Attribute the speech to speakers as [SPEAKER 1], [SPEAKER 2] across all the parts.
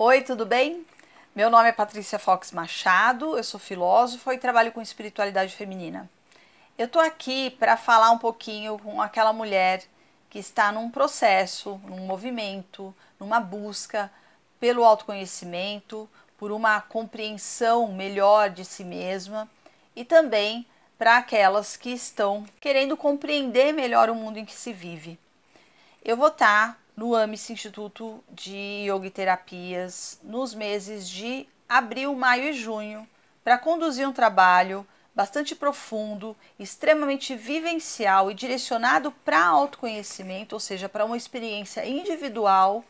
[SPEAKER 1] Oi, tudo bem? Meu nome é Patrícia Fox Machado, eu sou filósofa e trabalho com espiritualidade feminina. Eu tô aqui para falar um pouquinho com aquela mulher que está num processo, num movimento, numa busca pelo autoconhecimento, por uma compreensão melhor de si mesma e também para aquelas que estão querendo compreender melhor o mundo em que se vive. Eu vou estar tá no AMIS Instituto de Yoga e Terapias nos meses de abril, maio e junho para conduzir um trabalho bastante profundo, extremamente vivencial e direcionado para autoconhecimento, ou seja, para uma experiência individual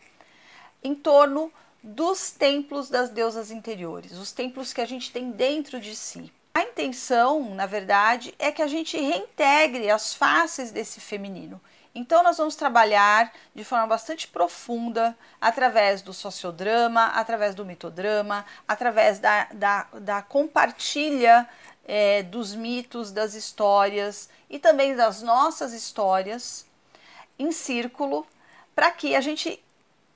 [SPEAKER 1] em torno dos templos das deusas interiores, os templos que a gente tem dentro de si. A intenção, na verdade, é que a gente reintegre as faces desse feminino então, nós vamos trabalhar de forma bastante profunda através do sociodrama, através do mitodrama, através da, da, da compartilha é, dos mitos, das histórias e também das nossas histórias em círculo, para que a gente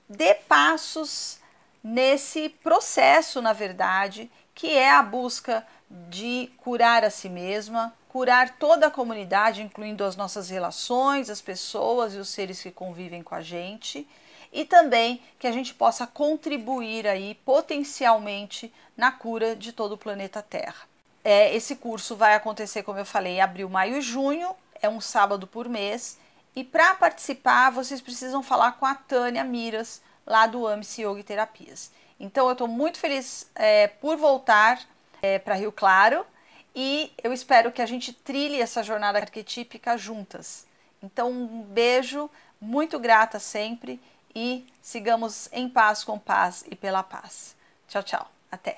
[SPEAKER 1] dê passos nesse processo, na verdade, que é a busca de curar a si mesma, curar toda a comunidade, incluindo as nossas relações, as pessoas e os seres que convivem com a gente, e também que a gente possa contribuir aí potencialmente na cura de todo o planeta Terra. É, esse curso vai acontecer, como eu falei, abril, maio e junho, é um sábado por mês, e para participar vocês precisam falar com a Tânia Miras, lá do AMS Yoga e Terapias. Então eu estou muito feliz é, por voltar é, para Rio Claro e eu espero que a gente trilhe essa jornada arquetípica juntas. Então um beijo, muito grata sempre e sigamos em paz com paz e pela paz. Tchau, tchau. Até.